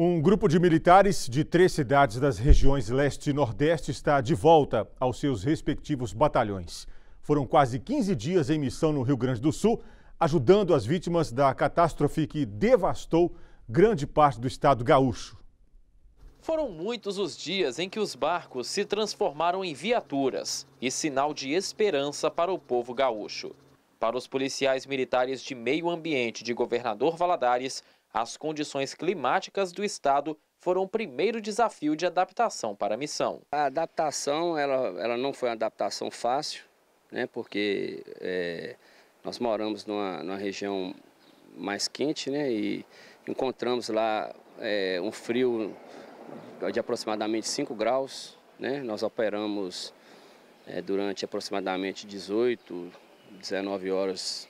Um grupo de militares de três cidades das regiões leste e nordeste está de volta aos seus respectivos batalhões. Foram quase 15 dias em missão no Rio Grande do Sul, ajudando as vítimas da catástrofe que devastou grande parte do estado gaúcho. Foram muitos os dias em que os barcos se transformaram em viaturas e sinal de esperança para o povo gaúcho. Para os policiais militares de meio ambiente de Governador Valadares, as condições climáticas do estado foram o primeiro desafio de adaptação para a missão. A adaptação ela, ela não foi uma adaptação fácil, né, porque é, nós moramos numa, numa, região mais quente né, e encontramos lá é, um frio de aproximadamente 5 graus. Né, nós operamos é, durante aproximadamente 18, 19 horas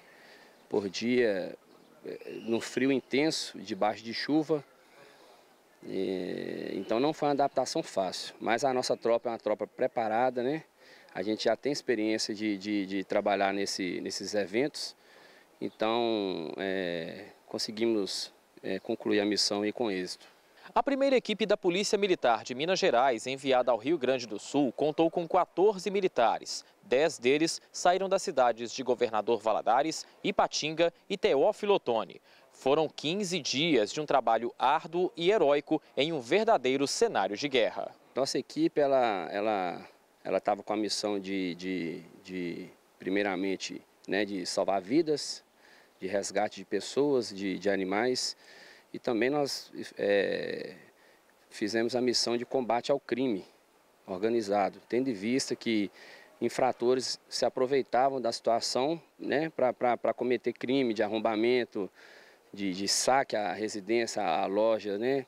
por dia no frio intenso, debaixo de chuva. E, então não foi uma adaptação fácil, mas a nossa tropa é uma tropa preparada, né? A gente já tem experiência de, de, de trabalhar nesse, nesses eventos, então é, conseguimos é, concluir a missão e com êxito. A primeira equipe da Polícia Militar de Minas Gerais, enviada ao Rio Grande do Sul, contou com 14 militares. Dez deles saíram das cidades de Governador Valadares, Ipatinga e Teófilo Otoni. Foram 15 dias de um trabalho árduo e heróico em um verdadeiro cenário de guerra. Nossa equipe, ela ela ela estava com a missão de, de, de primeiramente, né, de salvar vidas, de resgate de pessoas, de, de animais, e também nós é, fizemos a missão de combate ao crime organizado, tendo em vista que infratores se aproveitavam da situação né, para cometer crime de arrombamento, de, de, saque à residência, à loja. Né?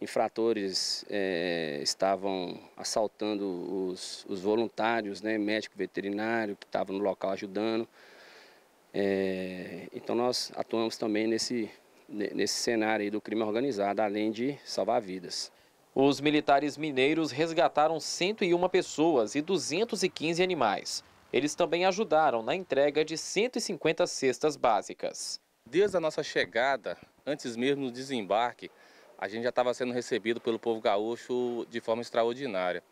Infratores é, estavam assaltando os, os voluntários, né, médico veterinário que estavam no local ajudando. É, então nós atuamos também nesse, nesse cenário do crime organizado, além de salvar vidas. Os militares mineiros resgataram 101 pessoas e 215 animais. Eles também ajudaram na entrega de 150 cestas básicas. Desde a nossa chegada, antes mesmo do desembarque, a gente já estava sendo recebido pelo povo gaúcho de forma extraordinária.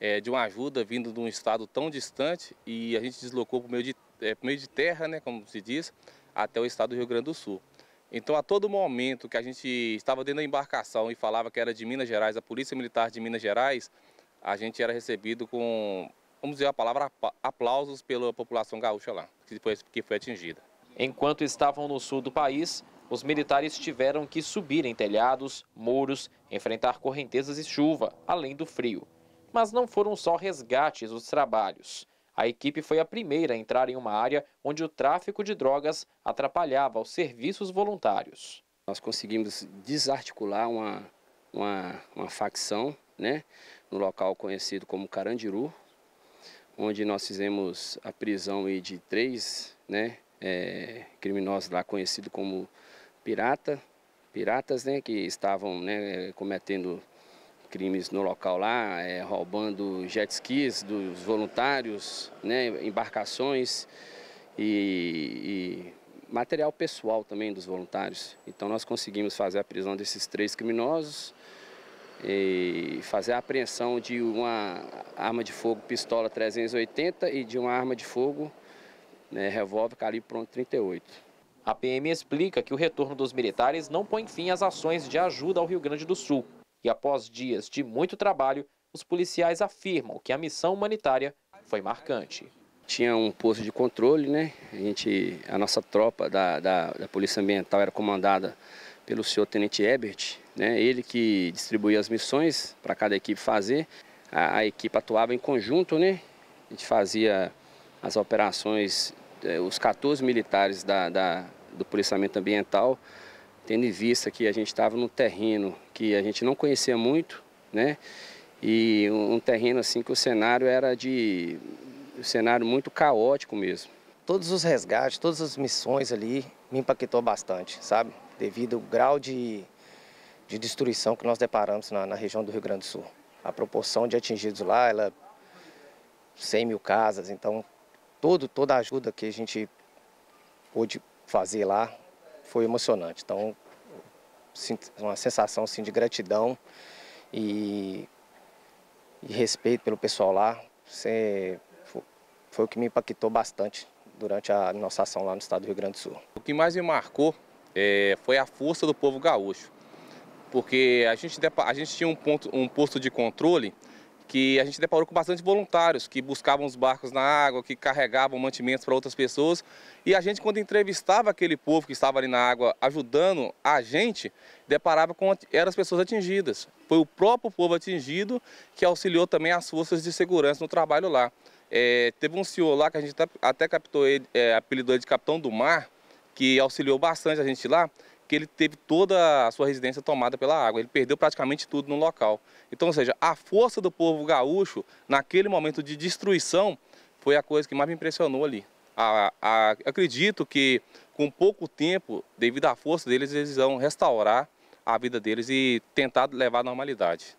É, de uma ajuda vindo de um estado tão distante e a gente deslocou por meio de, é, por meio de terra, né, como se diz, até o estado do Rio Grande do Sul. Então, a todo momento que a gente estava dentro da embarcação e falava que era de Minas Gerais, a Polícia Militar de Minas Gerais, a gente era recebido com, vamos dizer a palavra, aplausos pela população gaúcha lá, que foi, que foi atingida. Enquanto estavam no sul do país, os militares tiveram que subir em telhados, muros, enfrentar correntezas e chuva, além do frio. Mas não foram só resgates os trabalhos. A equipe foi a primeira a entrar em uma área onde o tráfico de drogas atrapalhava os serviços voluntários. Nós conseguimos desarticular uma, uma, uma facção né, no local conhecido como Carandiru, onde nós fizemos a prisão de três né, é, criminosos lá conhecidos como pirata, piratas, né, que estavam né, cometendo crimes no local lá, é, roubando jet skis dos voluntários, né, embarcações e, e material pessoal também dos voluntários. Então nós conseguimos fazer a prisão desses três criminosos e fazer a apreensão de uma arma de fogo pistola 380 e de uma arma de fogo né, revólver calibre 38. A PM explica que o retorno dos militares não põe fim às ações de ajuda ao Rio Grande do Sul, e após dias de muito trabalho, os policiais afirmam que a missão humanitária foi marcante. Tinha um posto de controle, né? A, gente, a nossa tropa da, da, da Polícia Ambiental era comandada pelo senhor Tenente Ebert, né? ele que distribuía as missões para cada equipe fazer. A, a, equipe atuava em conjunto, né? A gente fazia as operações, eh, os 14 militares da, da do policiamento ambiental tendo em vista que a gente estava num terreno que a gente não conhecia muito, né? E um terreno assim que o cenário era de um cenário muito caótico mesmo. Todos os resgates, todas as missões ali me impactou bastante, sabe? Devido ao grau de, de destruição que nós deparamos na, na região do Rio Grande do Sul. A proporção de atingidos lá, ela 100 mil casas, então todo, toda a ajuda que a gente pôde fazer lá foi emocionante. Então, uma sensação assim, de gratidão e, e respeito pelo pessoal lá. Você, foi, foi o que me impactou bastante durante a nossa ação lá no estado do Rio Grande do Sul. O que mais me marcou é, foi a força do povo gaúcho, porque a gente, a gente tinha um, ponto, um posto de controle que a gente deparou com bastante voluntários que buscavam os barcos na água, que carregavam mantimentos para outras pessoas. E a gente, quando entrevistava aquele povo que estava ali na água ajudando a gente, deparava com eram as pessoas atingidas. Foi o próprio povo atingido que auxiliou também as forças de segurança no trabalho lá. É, teve um senhor lá que a gente até captou ele, é, apelidou ele de Capitão do Mar, que auxiliou bastante a gente lá que ele teve toda a sua residência tomada pela água, ele perdeu praticamente tudo no local. Então, ou seja, a força do povo gaúcho, naquele momento de destruição, foi a coisa que mais me impressionou ali. A, a, acredito que com pouco tempo, devido à força deles, eles vão restaurar a vida deles e tentar levar à normalidade.